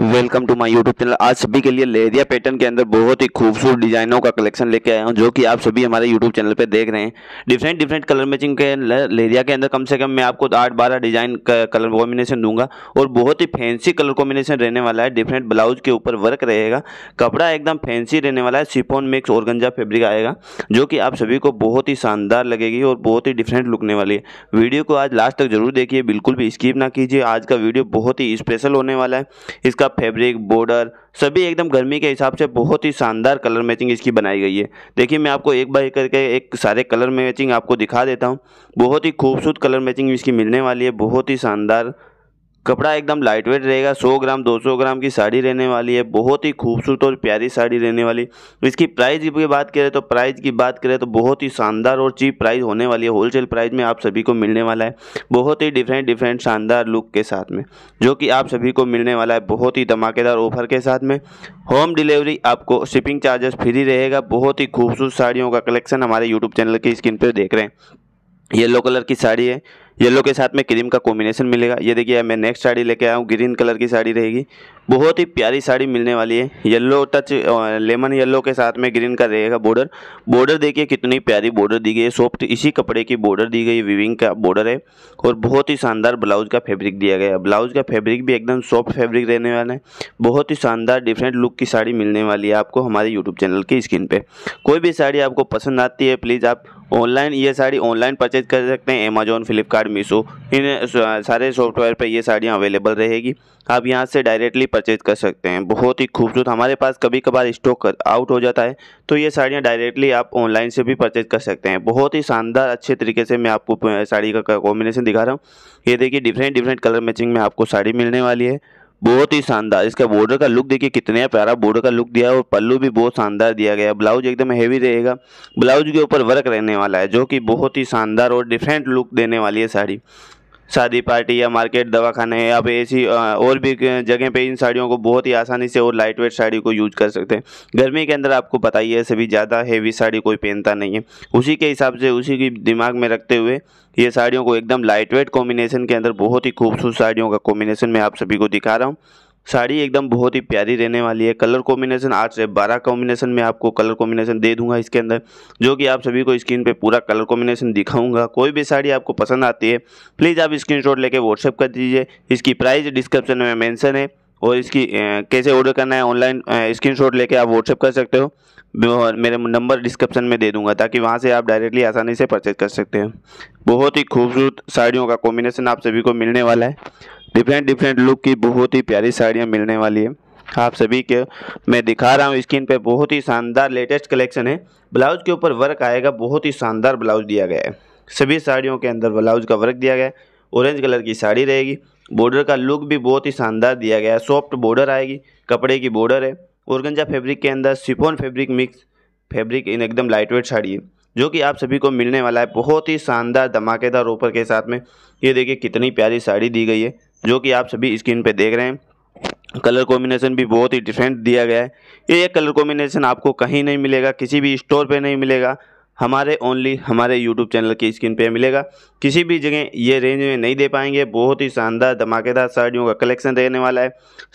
welcome to my YouTube channel आज सभी के लिए लेरिया पैटर्न के अंदर बहुत ही खूबसूरत डिजाइनों का कलेक्शन लेके आया हूँ जो कि आप सभी हमारे यूट्यूब चैनल पे देख रहे हैं डिफरेंट डिफरेंट कलर मैचिंग के लेरिया के अंदर कम से कम मैं आपको आठ बारह डिजाइन कलर कॉम्बिनेशन दूंगा और बहुत ही फैंसी कलर कॉम्बिनेशन रहने वाला है डिफरेंट ब्लाउज के ऊपर वर्क रहेगा कपड़ा एकदम फैंसी रहने वाला है सिफोन मिक्स और गंजा फेब्रिक आएगा जो कि आप सभी को बहुत ही शानदार लगेगी और बहुत ही डिफरेंट लुकने वाली है वीडियो को आज लास्ट तक जरूर देखिए बिल्कुल भी स्कीप ना कीजिए आज का वीडियो बहुत ही स्पेशल होने वाला है इसका फैब्रिक बॉर्डर सभी एकदम गर्मी के हिसाब से बहुत ही शानदार कलर मैचिंग इसकी बनाई गई है देखिए मैं आपको एक बार करके एक सारे कलर मैचिंग आपको दिखा देता हूँ बहुत ही खूबसूरत कलर मैचिंग इसकी मिलने वाली है बहुत ही शानदार कपड़ा एकदम लाइट वेट रहेगा 100 ग्राम 200 ग्राम की साड़ी रहने वाली है बहुत ही खूबसूरत और प्यारी साड़ी रहने वाली तो इसकी प्राइस की बात करें तो प्राइस की बात करें तो बहुत ही शानदार और चीप प्राइस होने वाली है होलसेल प्राइस में आप सभी को मिलने वाला है बहुत ही डिफरेंट डिफरेंट शानदार लुक के साथ में जो कि आप सभी को मिलने वाला है बहुत ही धमाकेदार ऑफर के साथ में होम डिलीवरी आपको शिपिंग चार्जेस फ्री रहेगा बहुत ही खूबसूरत साड़ियों का कलेक्शन हमारे यूट्यूब चैनल की स्क्रीन पर देख रहे हैं येलो कलर की साड़ी है येलो के साथ में क्रीम का कॉम्बिनेशन मिलेगा ये देखिए मैं नेक्स्ट साड़ी लेके आया हूँ ग्रीन कलर की साड़ी रहेगी बहुत ही प्यारी साड़ी मिलने वाली है येलो टच लेमन येलो के साथ में ग्रीन का रहेगा बॉर्डर बॉर्डर देखिए कितनी प्यारी बॉर्डर दी गई है सॉफ्ट इसी कपड़े की बॉर्डर दी गई विविंग का बॉर्डर है और बहुत ही शानदार ब्लाउज का फैब्रिक दिया गया है ब्लाउज का फैब्रिक भी एकदम सॉफ्ट फैब्रिक रहने वाला है बहुत ही शानदार डिफरेंट लुक की साड़ी मिलने वाली है आपको हमारे यूट्यूब चैनल की स्क्रीन पर कोई भी साड़ी आपको पसंद आती है प्लीज़ आप ऑनलाइन ये साड़ी ऑनलाइन परचेज कर सकते हैं अमेजोन फ्लिपकार्ट मीशो इन सारे सॉफ्टवेयर पर ये साड़ियाँ अवेलेबल रहेगी आप यहाँ से डायरेक्टली परचेज कर सकते हैं बहुत ही खूबसूरत हमारे पास कभी कभार स्टॉक आउट हो जाता है तो ये साड़ियाँ डायरेक्टली आप ऑनलाइन से भी परचेज कर सकते हैं बहुत ही शानदार अच्छे तरीके से मैं आपको साड़ी का कॉम्बिनेशन दिखा रहा हूँ ये देखिए डिफरेंट डिफरेंट कलर मैचिंग में आपको साड़ी मिलने वाली है बहुत ही शानदार इसका बॉर्डर का लुक देखिए कितने प्यारा बॉर्डर का लुक दिया है और पल्लू भी बहुत शानदार दिया गया है ब्लाउज एकदम हैवी रहेगा ब्लाउज के ऊपर वर्क रहने वाला है जो कि बहुत ही शानदार और डिफरेंट लुक देने वाली है साड़ी शादी पार्टी या मार्केट दवाखाने या आप ऐसी और भी जगह पे इन साड़ियों को बहुत ही आसानी से और लाइट वेट साड़ी को यूज कर सकते हैं गर्मी के अंदर आपको पता ही है सभी ज़्यादा हैवी साड़ी कोई पहनता नहीं है उसी के हिसाब से उसी की दिमाग में रखते हुए ये साड़ियों को एकदम लाइट वेट कॉम्बिनेशन के अंदर बहुत ही खूबसूरत साड़ियों का कॉम्बिनेशन मैं आप सभी को दिखा रहा हूँ साड़ी एकदम बहुत ही प्यारी रहने वाली है कलर कॉम्बिनेशन आठ से बारह कॉम्बिनेशन में आपको कलर कॉम्बिनेशन दे दूंगा इसके अंदर जो कि आप सभी को स्क्रीन पे पूरा कलर कॉम्बिनेशन दिखाऊंगा कोई भी साड़ी आपको पसंद आती है प्लीज़ आप स्क्रीनशॉट लेके व्हाट्सअप कर दीजिए इसकी प्राइस डिस्क्रिप्शन में मैंसन है और इसकी कैसे ऑर्डर करना है ऑनलाइन स्क्रीन लेके आप व्हाट्सअप कर सकते हो और मेरे नंबर डिस्क्रिप्शन में दे दूंगा ताकि वहाँ से आप डायरेक्टली आसानी से परचेज कर सकते हैं बहुत ही खूबसूरत साड़ियों का कॉम्बिनेशन आप सभी को मिलने वाला है डिफरेंट डिफरेंट लुक की बहुत ही प्यारी साड़ियाँ मिलने वाली है आप सभी के मैं दिखा रहा हूँ स्क्रीन पे बहुत ही शानदार लेटेस्ट कलेक्शन है ब्लाउज के ऊपर वर्क आएगा बहुत ही शानदार ब्लाउज दिया गया है सभी साड़ियों के अंदर ब्लाउज का वर्क दिया गया है ऑरेंज कलर की साड़ी रहेगी बॉर्डर का लुक भी बहुत ही शानदार दिया गया है सॉफ्ट बॉर्डर आएगी कपड़े की बॉर्डर है औरगंजा फैब्रिक के अंदर chiffon fabric mix fabric in एकदम लाइट वेट साड़ी है जो कि आप सभी को मिलने वाला है बहुत ही शानदार धमाकेदार ऊपर के साथ में ये देखिए कितनी प्यारी साड़ी दी गई है जो कि आप सभी स्क्रीन पे देख रहे हैं कलर कॉम्बिनेशन भी बहुत ही डिफरेंट दिया गया है ये कलर कॉम्बिनेशन आपको कहीं नहीं मिलेगा किसी भी स्टोर पे नहीं मिलेगा हमारे ओनली हमारे यूट्यूब चैनल की स्क्रीन पे मिलेगा किसी भी जगह ये रेंज में नहीं दे पाएंगे बहुत ही शानदार धमाकेदार साड़ियों का कलेक्शन रहने वाला है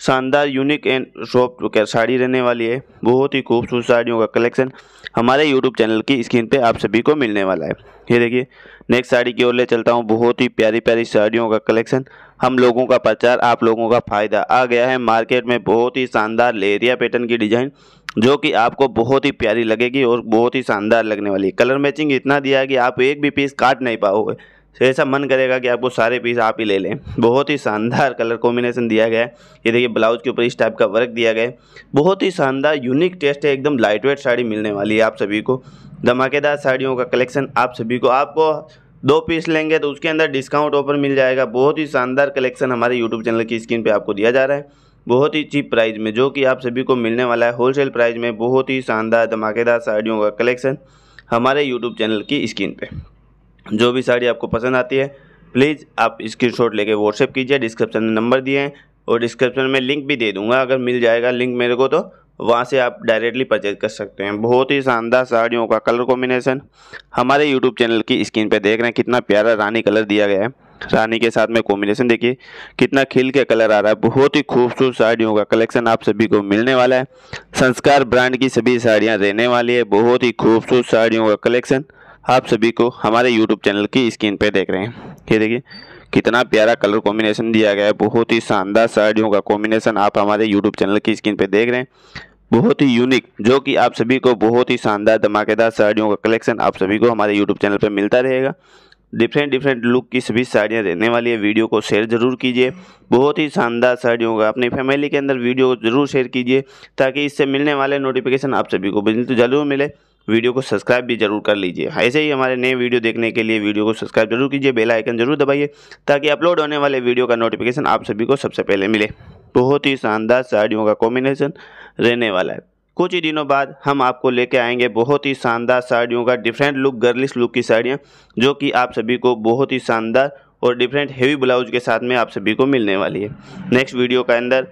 शानदार यूनिक एंड सॉफ्ट साड़ी रहने वाली है बहुत ही खूबसूरत साड़ियों का कलेक्शन हमारे यूट्यूब चैनल की स्क्रीन पर आप सभी को मिलने वाला है ये देखिए नेक्स्ट साड़ी की ओर ले चलता हूँ बहुत ही प्यारी प्यारी साड़ियों का कलेक्शन हम लोगों का प्रचार आप लोगों का फ़ायदा आ गया है मार्केट में बहुत ही शानदार लेरिया पैटर्न की डिज़ाइन जो कि आपको बहुत ही प्यारी लगेगी और बहुत ही शानदार लगने वाली है कलर मैचिंग इतना दिया है कि आप एक भी पीस काट नहीं पाओगे तो ऐसा मन करेगा कि आपको सारे पीस आप ही ले लें बहुत ही शानदार कलर कॉम्बिनेशन दिया गया है ये देखिए ब्लाउज के ऊपर इस टाइप का वर्क दिया गया है बहुत ही शानदार यूनिक टेस्ट है एकदम लाइट वेट साड़ी मिलने वाली है आप सभी को धमाकेदार साड़ियों का कलेक्शन आप सभी को आपको दो पीस लेंगे तो उसके अंदर डिस्काउंट ऑफर मिल जाएगा बहुत ही शानदार कलेक्शन हमारे यूट्यूब चैनल की स्क्रीन पर आपको दिया जा रहा है बहुत ही चीप प्राइस में जो कि आप सभी को मिलने वाला है होलसेल प्राइस में बहुत ही शानदार धमाकेदार साड़ियों का कलेक्शन हमारे यूट्यूब चैनल की स्क्रीन पे जो भी साड़ी आपको पसंद आती है प्लीज़ आप स्क्रीन शॉट लेके व्हाट्सएप कीजिए डिस्क्रिप्शन में नंबर दिए हैं और डिस्क्रिप्शन में लिंक भी दे दूँगा अगर मिल जाएगा लिंक मेरे को तो वहाँ से आप डायरेक्टली परचेज कर सकते हैं बहुत ही शानदार साड़ियों का कलर कॉम्बिनेशन हमारे यूट्यूब चैनल की स्क्रीन पर देख रहे हैं कितना प्यारा रानी कलर दिया गया है रानी के साथ में कॉम्बिनेशन देखिए कितना खिल के कलर आ रहा है बहुत ही खूबसूरत साड़ियों का कलेक्शन आप सभी को मिलने वाला है संस्कार ब्रांड की सभी साड़ियाँ रहने वाली है बहुत ही खूबसूरत साड़ियों का कलेक्शन आप सभी को हमारे यूट्यूब चैनल की स्क्रीन पर देख रहे हैं ये देखिए कितना प्यारा कलर कॉम्बिनेशन दिया गया है बहुत ही शानदार साड़ियों का कॉम्बिनेशन आप हमारे यूट्यूब चैनल की स्क्रीन पर देख रहे हैं बहुत ही यूनिक जो कि आप सभी को बहुत ही शानदार धमाकेदार साड़ियों का कलेक्शन आप सभी को हमारे यूट्यूब चैनल पर मिलता रहेगा डिफरेंट डिफरेंट लुक की सभी साड़ियाँ रहने वाली है वीडियो को शेयर जरूर कीजिए बहुत ही शानदार साड़ियों होगा अपनी फैमिली के अंदर वीडियो को जरूर शेयर कीजिए ताकि इससे मिलने वाले नोटिफिकेशन आप सभी को बिल्कुल तो जरूर मिले वीडियो को सब्सक्राइब भी जरूर कर लीजिए ऐसे ही हमारे नए वीडियो देखने के लिए वीडियो को सब्सक्राइब जरूर कीजिए बेल आइकन जरूर दबाइए ताकि अपलोड होने वाले वीडियो का नोटिफिकेशन आप सभी को सबसे पहले मिले बहुत ही शानदार साड़ियों का कॉम्बिनेशन रहने वाला है कुछ ही दिनों बाद हम आपको लेके आएंगे बहुत ही शानदार साड़ियों का डिफरेंट लुक गर्लिश लुक की साड़ियाँ जो कि आप सभी को बहुत ही शानदार और डिफरेंट हेवी ब्लाउज के साथ में आप सभी को मिलने वाली है नेक्स्ट वीडियो के अंदर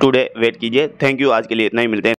टुडे वेट कीजिए थैंक यू आज के लिए इतना ही मिलते हैं